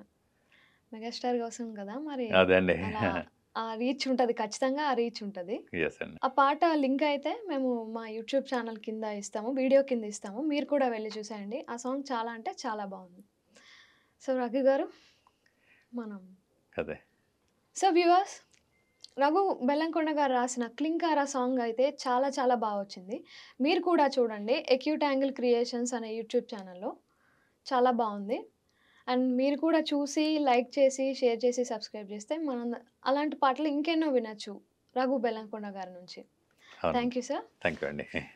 మెగాస్టార్ కోసం కదా మరి అదే అండి ఆ రీచ్ ఉంటుంది ఖచ్చితంగా ఆ రీచ్ ఉంటుంది ఆ పాట లింక్ అయితే మేము మా యూట్యూబ్ ఛానల్ కింద ఇస్తాము వీడియో కింద ఇస్తాము మీరు కూడా వెళ్ళి చూసేయండి ఆ సాంగ్ చాలా అంటే చాలా బాగుంది సో రఘు గారు మనం అదే సో వ్యూవర్స్ రఘు బెల్లంకొండ గారు రాసిన క్లింకారా సాంగ్ అయితే చాలా చాలా బాగా వచ్చింది మీరు కూడా చూడండి ఎక్యూట్ యాంగిల్ క్రియేషన్స్ అనే యూట్యూబ్ ఛానల్లో చాలా బాగుంది అండ్ మీరు కూడా చూసి లైక్ చేసి షేర్ చేసి సబ్స్క్రైబ్ చేస్తే మనం అలాంటి పాటలు ఇంకెన్నో వినొచ్చు రఘు బెల్లంకొండ గారి నుంచి thank you sir thank you అండి